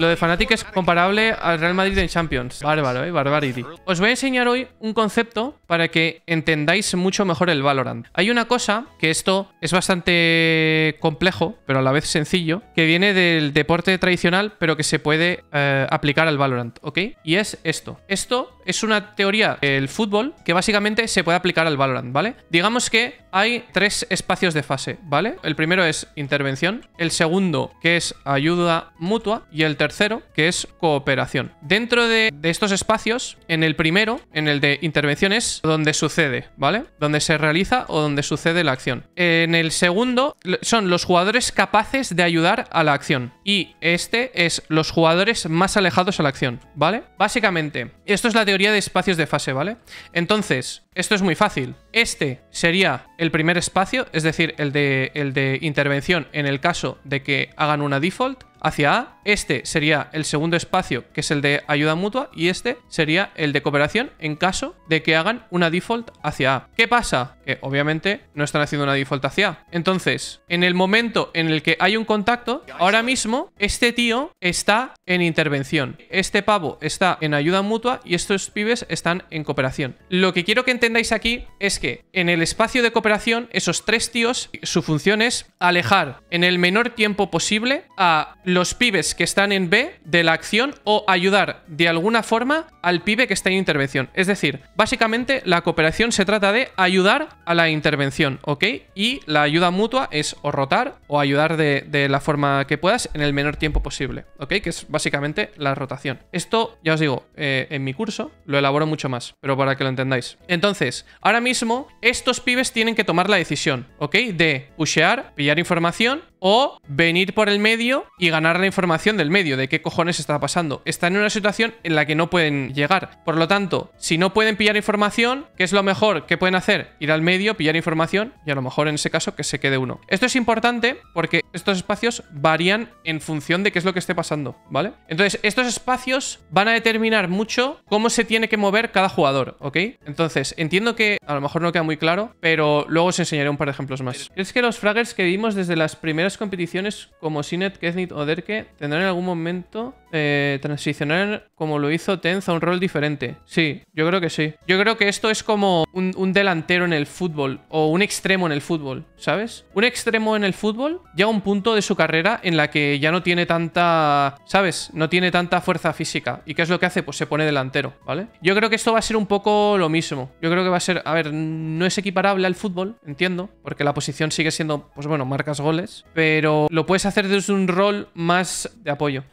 Lo de Fnatic es comparable al Real Madrid en Champions. Bárbaro, ¿eh? Barbarity. Os voy a enseñar hoy un concepto para que entendáis mucho mejor el Valorant. Hay una cosa, que esto es bastante complejo, pero a la vez sencillo, que viene del deporte tradicional, pero que se puede eh, aplicar al Valorant, ¿ok? Y es esto. Esto es una teoría del fútbol que básicamente se puede aplicar al Valorant, ¿vale? Digamos que hay tres espacios de fase, ¿vale? El primero es intervención, el segundo que es ayuda mutua y el tercero que es cooperación. Dentro de, de estos espacios, en el primero, en el de intervenciones, donde sucede, ¿vale? Donde se realiza o donde sucede la acción. En el segundo son los jugadores capaces de ayudar a la acción. Y este es los jugadores más alejados a la acción, ¿vale? Básicamente, esto es la teoría de espacios de fase, ¿vale? Entonces, esto es muy fácil. Este sería el primer espacio, es decir, el de, el de intervención en el caso de que hagan una default hacia A. Este sería el segundo espacio, que es el de ayuda mutua, y este sería el de cooperación en caso de que hagan una default hacia A. ¿Qué pasa? Que obviamente no están haciendo una default hacia A. Entonces, en el momento en el que hay un contacto, ahora mismo este tío está en intervención. Este pavo está en ayuda mutua y estos pibes están en cooperación. Lo que quiero que entendáis aquí es que en el espacio de cooperación, esos tres tíos, su función es alejar en el menor tiempo posible a los pibes que están en B de la acción o ayudar de alguna forma al pibe que está en intervención. Es decir, básicamente la cooperación se trata de ayudar a la intervención, ¿ok? Y la ayuda mutua es o rotar o ayudar de, la forma que puedas en el menor tiempo posible, ¿ok? Que es básicamente la rotación. Esto, ya os digo, eh, en mi curso lo elaboro mucho más, pero para que lo entendáis. Entonces, ahora mismo estos pibes tienen que tomar la decisión, ¿ok? De pushear, pillar información o venir por el medio y ganar la información del medio, de qué cojones está pasando. Están en una situación en la que no pueden llegar. Por lo tanto, si no pueden pillar información, ¿qué es lo mejor que pueden hacer? Ir al medio, pillar información y a lo mejor en ese caso que se quede uno. Esto es importante porque estos espacios varían en función de qué es lo que esté pasando, ¿vale? Entonces, estos espacios van a determinar mucho cómo se tiene que mover cada jugador, ¿ok? Entonces, entiendo que a lo mejor no queda muy claro, pero luego os enseñaré un par de ejemplos más. ¿Crees que los fraggers que vimos desde las primeras competiciones como Sinet, Keznit o Derke tendrán en algún momento eh, transicionar como lo hizo Tenza a un rol diferente. Sí, yo creo que sí. Yo creo que esto es como un, delantero en el fútbol o un extremo en el fútbol, ¿sabes? Un extremo en el fútbol ya a un punto de su carrera en la que ya no tiene tanta, ¿sabes? No tiene tanta fuerza física. ¿Y qué es lo que hace? Pues se pone delantero, ¿vale? Yo creo que esto va a ser un poco lo mismo. Yo creo que va a ser, a ver, no es equiparable al fútbol, entiendo, porque la posición sigue siendo, pues bueno, marcas goles, pero lo puedes hacer desde un rol más de apoyo.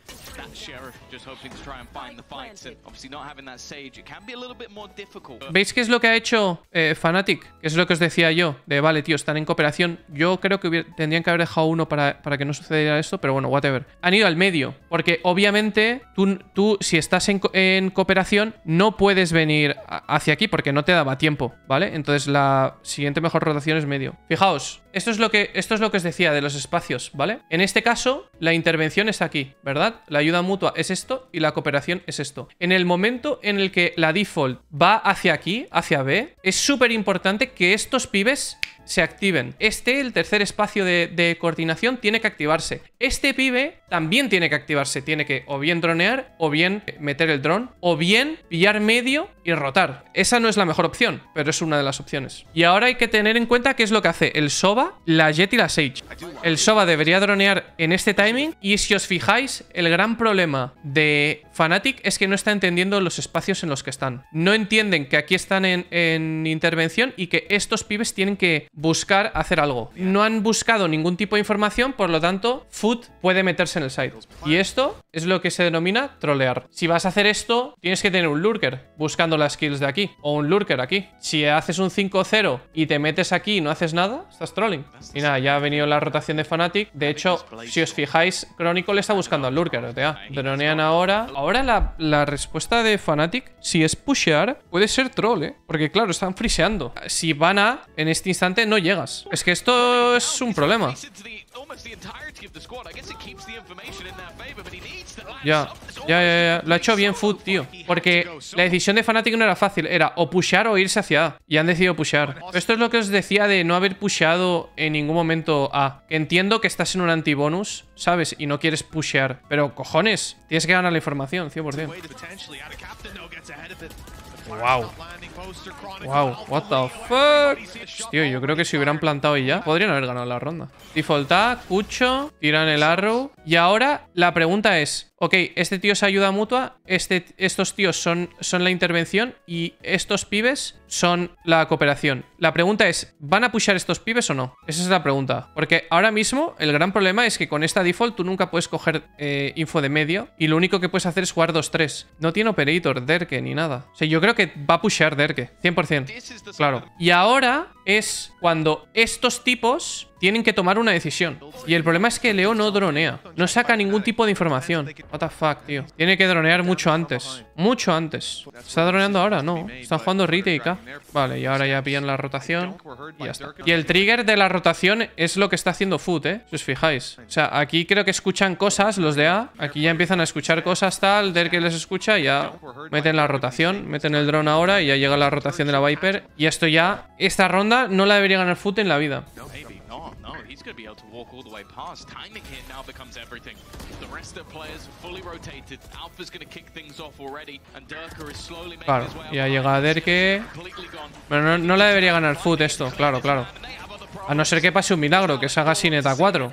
¿Veis qué es lo que ha hecho Fanatic, eh, Fnatic? Que es lo que os decía yo. De, vale, tío, están en cooperación. Yo creo que tendrían que haber dejado uno para, para que no sucediera esto, pero bueno, whatever. Han ido al medio. Porque obviamente tú, tú si estás en, cooperación, no puedes venir hacia aquí porque no te daba tiempo, ¿vale? Entonces la siguiente mejor rotación es medio. Fijaos, esto es, lo que, esto es lo que os decía de los espacios, ¿vale? En este caso, la intervención es aquí, ¿verdad? La ayuda mutua es esto y la cooperación es esto. En el momento en el que la default va hacia aquí, hacia B, es súper importante que estos pibes se activen. Este, el tercer espacio de, coordinación, tiene que activarse. Este pibe también tiene que activarse. Tiene que o bien dronear, o bien meter el dron, o bien pillar medio y rotar. Esa no es la mejor opción, pero es una de las opciones. Y ahora hay que tener en cuenta qué es lo que hace el Soba, la Jet y la Sage. El Soba debería dronear en este timing y si os fijáis, el gran problema de Fnatic es que no está entendiendo los espacios en los que están. No entienden que aquí están en intervención y que estos pibes tienen que buscar hacer algo. No han buscado ningún tipo de información, por lo tanto, Food puede meterse en el site. Y esto es lo que se denomina trolear. Si vas a hacer esto, tienes que tener un lurker buscando las kills de aquí, o un lurker aquí. Si haces un 5-0 y te metes aquí y no haces nada, estás trolling. Y nada, ya ha venido la rotación de Fnatic. De hecho, si os fijáis, Chronicle está buscando al lurker, o dronean ahora. Ahora la, la respuesta de Fnatic, si es pushear, puede ser troll, ¿eh? Porque claro, están friseando. Si van a, en este instante, no llegas. Es que esto es un problema. Ya, ya, ya, ya. Lo ha hecho bien Food, tío. Porque la decisión de Fnatic no era fácil. Era o pushear o irse hacia A. Y han decidido pushear. Esto es lo que os decía de no haber pusheado en ningún momento A. Entiendo que estás en un anti antibonus, ¿sabes? Y no quieres pushear. Pero, cojones, tienes que ganar la información, 100%. Wow. Wow, what the fuck. Tío, yo creo que si hubieran plantado y ya, podrían haber ganado la ronda. A Cucho, tiran el arrow. Y ahora la pregunta es, ok, este tío es ayuda mutua, este, estos tíos son, son la intervención y estos pibes son la cooperación. La pregunta es, ¿van a pushar estos pibes o no? Esa es la pregunta. Porque ahora mismo el gran problema es que con esta default tú nunca puedes coger eh, info de medio y lo único que puedes hacer es jugar 2-3. No tiene operator, Derke, ni nada. O sea, yo creo que va a pushar Derke, 100%. Claro. Y ahora es cuando estos tipos tienen que tomar una decisión. Y el problema es que Leo no dronea, no saca ningún tipo de información. What the fuck, tío. Tiene que dronear mucho antes. Mucho antes. ¿Está droneando ahora? No. Están jugando Rite y K. Vale, y ahora ya pillan la rotación. Y Y el trigger de la rotación es lo que está haciendo Foot, ¿eh? Si os fijáis. O sea, aquí creo que escuchan cosas los de A. Aquí ya empiezan a escuchar cosas tal. de que les escucha ya meten la rotación. Meten el drone ahora y ya llega la rotación de la Viper. Y esto ya... Esta ronda no la debería ganar Foot en la vida he's going to be able to walk all the way past. Timing here now becomes everything. The rest of players fully rotated. Alpha's going to kick things off already. And Durker is slowly making his way Ya llega Derke. Pero no, no le debería ganar Food esto, claro, claro. A no ser que pase un milagro, que se haga sin ETA 4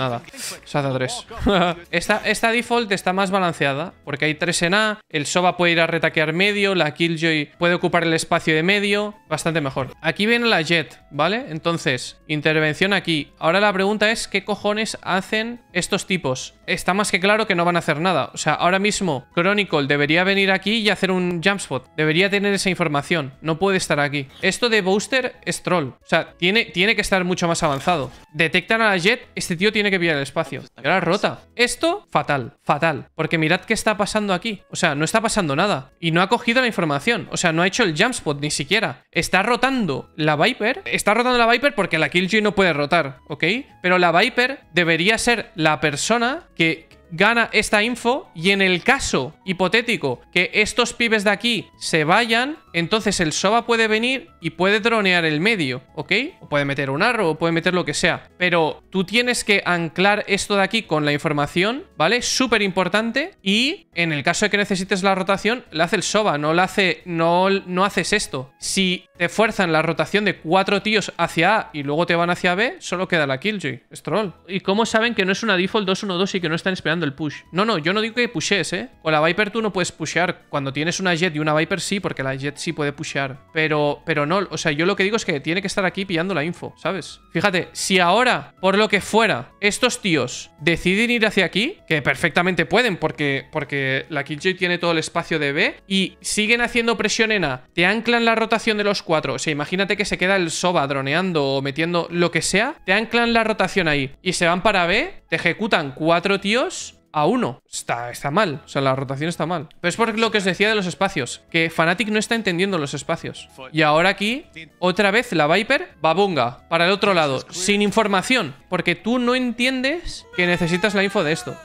nada. O sea, a 3. esta, esta default está más balanceada, porque hay 3 en A, el Soba puede ir a retaquear medio, la Killjoy puede ocupar el espacio de medio, bastante mejor. Aquí viene la Jet, ¿vale? Entonces, intervención aquí. Ahora la pregunta es, ¿qué cojones hacen estos tipos? Está más que claro que no van a hacer nada. O sea, ahora mismo Chronicle debería venir aquí y hacer un jump spot. Debería tener esa información. No puede estar aquí. Esto de Booster es troll. O sea, tiene, tiene que estar mucho más avanzado. Detectan a la Jet, este tío tiene que pillar el espacio. ahora rota. Esto, fatal, fatal. Porque mirad qué está pasando aquí. O sea, no está pasando nada. Y no ha cogido la información. O sea, no ha hecho el jump spot ni siquiera. Está rotando la Viper. Está rotando la Viper porque la Killjoy no puede rotar, ¿ok? Pero la Viper debería ser la persona que gana esta info y en el caso hipotético que estos pibes de aquí se vayan, entonces el Soba puede venir y puede dronear el medio, ¿ok? O puede meter un arro o puede meter lo que sea. Pero tú tienes que anclar esto de aquí con la información, ¿vale? Súper importante. Y en el caso de que necesites la rotación, la hace el Soba, no la hace, no, no haces esto. Si te fuerzan la rotación de cuatro tíos hacia A y luego te van hacia B, solo queda la Killjoy. Es troll. ¿Y cómo saben que no es una default 2 2 y que no están esperando el push. No, no, yo no digo que pushes, ¿eh? Con la Viper tú no puedes pushear. Cuando tienes una Jet y una Viper sí, porque la Jet sí puede pushear. Pero, pero no, o sea, yo lo que digo es que tiene que estar aquí pillando la info, ¿sabes? Fíjate, si ahora, por lo que fuera, estos tíos deciden ir hacia aquí, que perfectamente pueden, porque, porque la Killjoy tiene todo el espacio de B, y siguen haciendo presión en A, te anclan la rotación de los cuatro, o sea, imagínate que se queda el Soba droneando o metiendo lo que sea, te anclan la rotación ahí, y se van para B, te ejecutan cuatro tíos, a uno Está, mal, o sea, la rotación está mal. Pero es por lo que os decía de los espacios, que Fnatic no está entendiendo los espacios. Y ahora aquí, otra vez la Viper, babunga, para el otro lado, sin información, porque tú no entiendes que necesitas la info de esto.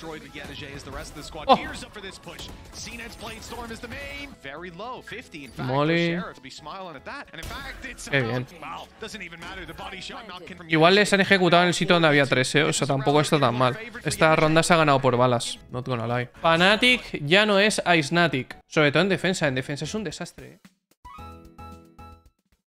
Oh. Oh. Molly. Qué bien. Igual les han ejecutado en el sitio donde había tres, eh, o sea, tampoco está tan mal. Esta ronda se ha ganado por balas, no Fanatic ya no es Natic, Sobre todo en defensa. En defensa es un desastre, eh.